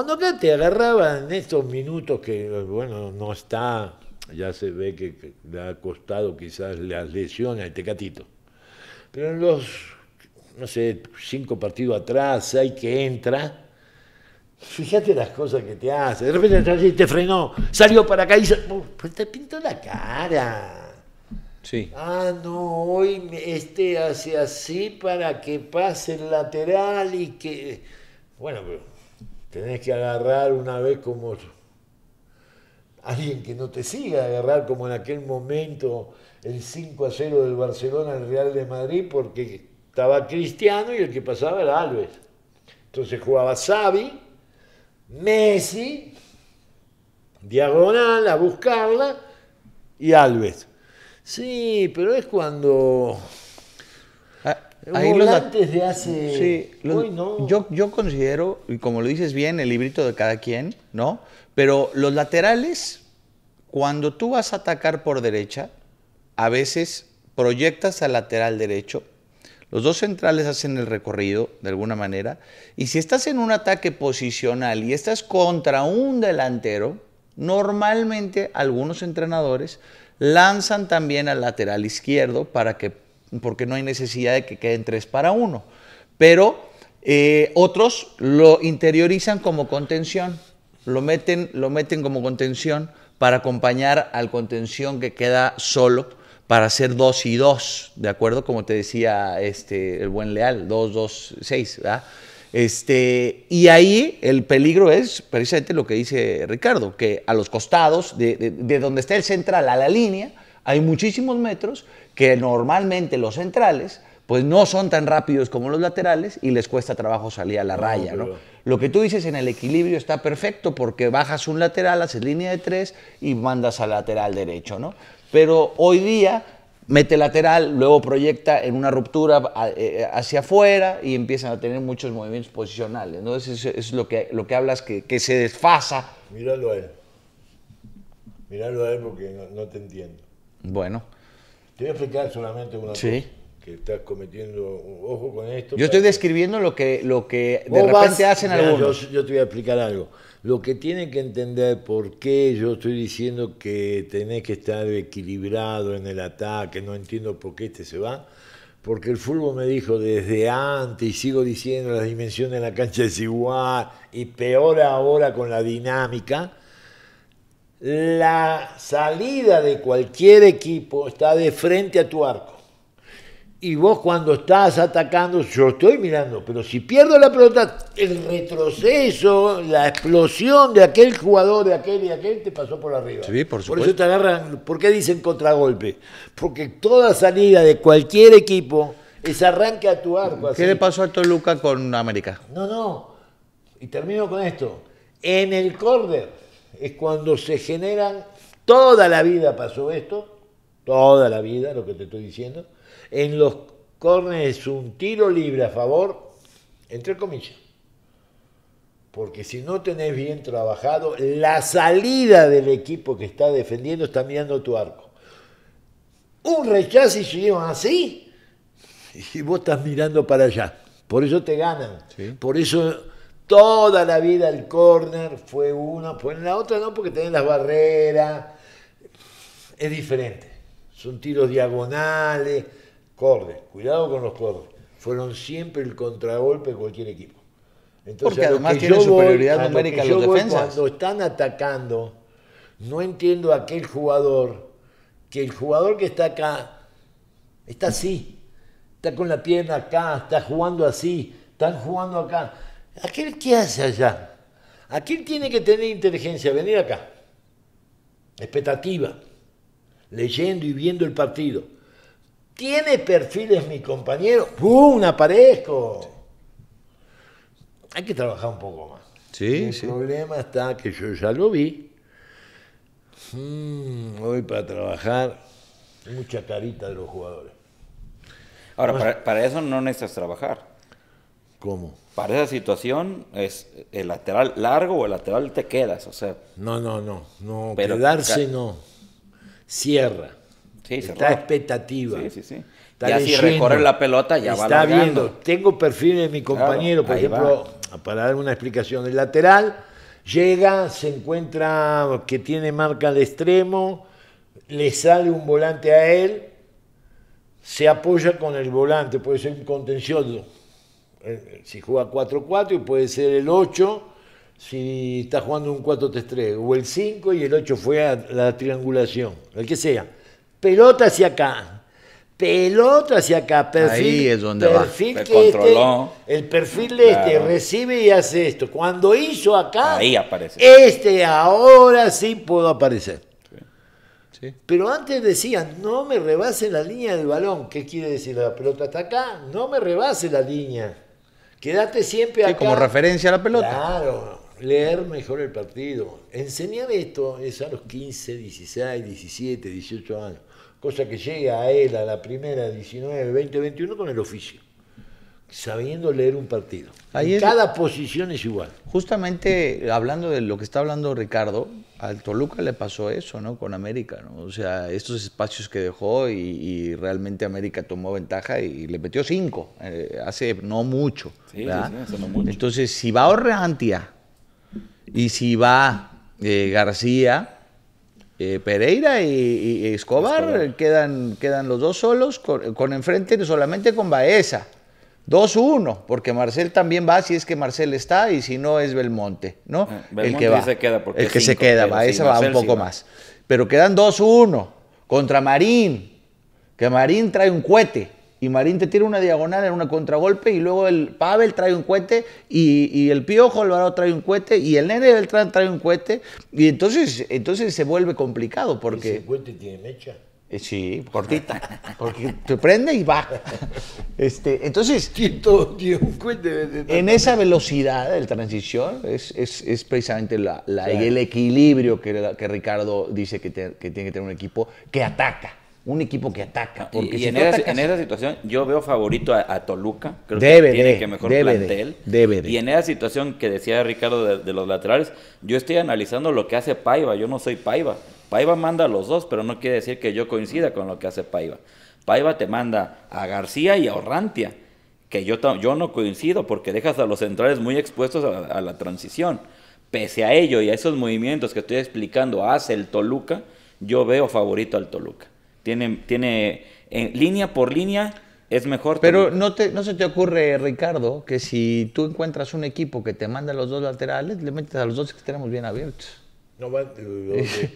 Cuando acá te en estos minutos que, bueno, no está, ya se ve que, le ha costado quizás las lesiones al Tecatito. Pero en los, no sé, cinco partidos atrás, hay que entra, Fíjate las cosas que te hace. De repente te frenó, salió para acá y Pues te pintó la cara. Sí. Ah, no, hoy este hace así para que pase el lateral y que. Bueno, pero Tenés que agarrar una vez como alguien que no te siga, agarrar como en aquel momento el 5 a 0 del Barcelona al Real de Madrid, porque estaba Cristiano y el que pasaba era Alves. Entonces jugaba Xavi, Messi, diagonal a buscarla y Alves. Sí, pero es cuando ahí hace... Sí, yo, yo considero, y como lo dices bien, el librito de cada quien, ¿no? Pero los laterales, cuando tú vas a atacar por derecha, a veces proyectas al lateral derecho, los dos centrales hacen el recorrido de alguna manera, y si estás en un ataque posicional y estás contra un delantero, normalmente algunos entrenadores lanzan también al lateral izquierdo para que porque no hay necesidad de que queden tres para uno. Pero eh, otros lo interiorizan como contención, lo meten, lo meten como contención para acompañar al contención que queda solo para hacer dos y dos, ¿de acuerdo? Como te decía este, el buen Leal, dos, dos, seis, ¿verdad? Este, y ahí el peligro es precisamente lo que dice Ricardo, que a los costados, de donde está el central a la línea, hay muchísimos metros que normalmente los centrales pues no son tan rápidos como los laterales y les cuesta trabajo salir a la raya. ¿no? Lo que tú dices en el equilibrio está perfecto porque bajas un lateral, haces línea de tres y mandas al lateral derecho. ¿no? Pero hoy día mete lateral, luego proyecta en una ruptura eh, eh, hacia afuera y empiezan a tener muchos movimientos posicionales. ¿no? es, lo que, lo que hablas, que, se desfasa. Míralo a él. Míralo a él porque no te entiendo. Bueno. Te voy a explicar solamente una cosa. Que estás cometiendo. Ojo con esto. Yo estoy describiendo lo que, lo que de repente hacen algunos. Yo, yo te voy a explicar algo. Lo que tienen que entender por qué yo estoy diciendo que tenés que estar equilibrado en el ataque, no entiendo por qué este se va, porque el fútbol me dijo desde antes y sigo diciendo las dimensión de la cancha es igual y peor ahora con la dinámica la salida de cualquier equipo está de frente a tu arco. Y vos cuando estás atacando, yo estoy mirando, pero si pierdo la pelota, el retroceso, la explosión de aquel jugador, de aquel y aquel, te pasó por arriba. Sí, por, por eso te agarran, ¿por qué dicen contragolpe? Porque toda salida de cualquier equipo es arranque a tu arco. ¿Qué le pasó a Toluca con América? No, no. Y termino con esto. En el córder es cuando se generan, toda la vida pasó esto, toda la vida, lo que te estoy diciendo, en los córneres un tiro libre a favor, entre comillas. Porque si no tenés bien trabajado, la salida del equipo que está defendiendo está mirando tu arco. Un rechazo y se llevan así, y vos estás mirando para allá. Por eso te ganan. Por eso toda la vida el corner fue uno, fue pues en la otra no, porque tienen las barreras, es diferente. Son tiros diagonales, cordes, cuidado con los córner Fueron siempre el contragolpe de cualquier equipo. Entonces, porque además tiene superioridad numérica los defensas. Cuando están atacando, no entiendo a aquel jugador, que el jugador que está acá, está así, está con la pierna acá, está jugando así, están jugando acá ¿Aquel qué hace allá? Aquel tiene que tener inteligencia, venir acá. Expectativa, leyendo y viendo el partido. ¿Tiene perfiles mi compañero? ¡Pum! Aparezco. Hay que trabajar un poco más. Sí, el problema está que yo ya lo vi. Mm, hoy para trabajar, mucha carita de los jugadores. Ahora, para eso no necesitas trabajar. ¿Cómo? Para esa situación es el lateral largo o el lateral te quedas, o sea. No, no, no, no. Pero quedarse no. Cierra. Sí, Está expectativa. Sí, sí, sí. ya recorre la pelota ya Está va viendo. Tengo perfil de mi compañero, por ejemplo, para dar una explicación, el lateral llega, se encuentra que tiene marca al extremo, le sale un volante a él, se apoya con el volante, puede ser un contencioso eh, si juega 4-4 y puede ser el 8 si está jugando un 4-3-3, o el 5 y el 8 fue a la triangulación, el que sea. Pelota hacia acá, pelota hacia acá, perfil, Ahí es donde va. Que este, el perfil de este recibe y hace esto. Cuando hizo acá, Ahí aparece. este ahora sí puedo aparecer. Pero antes decían, no me rebase la línea del balón. ¿Qué quiere decir? La pelota está acá, no me rebase la línea. Quédate siempre sí, acá. como referencia a la pelota. Claro, leer mejor el partido. Enseñar esto es a los 15, 16, 17, 18 años. Cosa que llega a él a la primera, 19, 20, 21 con el oficio sabiendo leer un partido. cada posición es igual. Justamente hablando de lo que está hablando Ricardo, al Toluca le pasó eso, ¿no? Con América, ¿no? O sea, estos espacios que dejó y, realmente América tomó ventaja y, le metió cinco eh, hace no mucho, Entonces, si va Orreantia y si va eh, García, eh, Pereira y, Escobar, Quedan, quedan los dos solos con, con enfrente solamente con Baeza. 2-1, porque Marcel también va, si es que Marcel está y si no es Belmonte, ¿no? Eh, el que va. Se queda porque el que se queda, va, esa va un poco más. Pero quedan 2-1 contra Marín, que Marín trae un cohete y Marín te tira una diagonal en una contragolpe y luego el Pavel trae un cohete y, el Piojo Alvarado trae un cohete y el Nene Beltrán trae un cohete y entonces, entonces se vuelve complicado porque... ¿Ese cohete tiene mecha? Eh, sí, cortita, porque te prende y va. Este, entonces, en esa velocidad de transición es, es, es precisamente el equilibrio que, Ricardo dice que tiene que tener un equipo que ataca un equipo que ataca. Ah, y, en, esa, situación yo veo favorito a, Toluca, creo que tiene que mejor debe plantel. debe Y en esa situación que decía Ricardo de, los laterales, yo estoy analizando lo que hace Paiva, yo no soy Paiva. Paiva manda a los dos, pero no quiere decir que yo coincida con lo que hace Paiva. Paiva te manda a García y a Orrantia, que yo, yo no coincido porque dejas a los centrales muy expuestos a la transición. Pese a ello y a esos movimientos que estoy explicando hace el Toluca, yo veo favorito al Toluca. Tiene, tiene eh, línea por línea es mejor. Pero no, te, no se te ocurre, Ricardo, que si tú encuentras un equipo que te manda los dos laterales, le metes a los dos extremos bien abiertos. Eh, eh,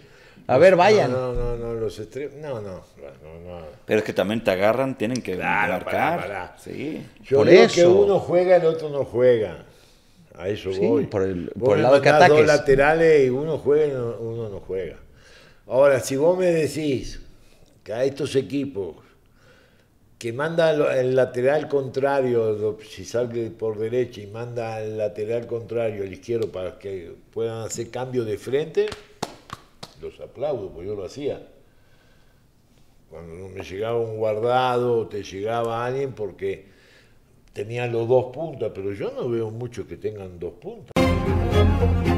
a ver, vayan. No, no, no, los extremos. No, no, Pero es que también te agarran, tienen que marcar. Sí. por eso. que uno juega, el otro no juega. A eso voy. Por el, lado que ataques. laterales y uno juega y uno no juega. Ahora, si vos me decís que a estos equipos que manda el lateral contrario, si sale por derecha y manda el lateral contrario, el izquierdo, para que puedan hacer cambio de frente, los aplaudo, porque yo lo hacía. Cuando me llegaba un guardado, te llegaba alguien, porque tenía los dos puntas, pero yo no veo mucho que tengan dos puntas.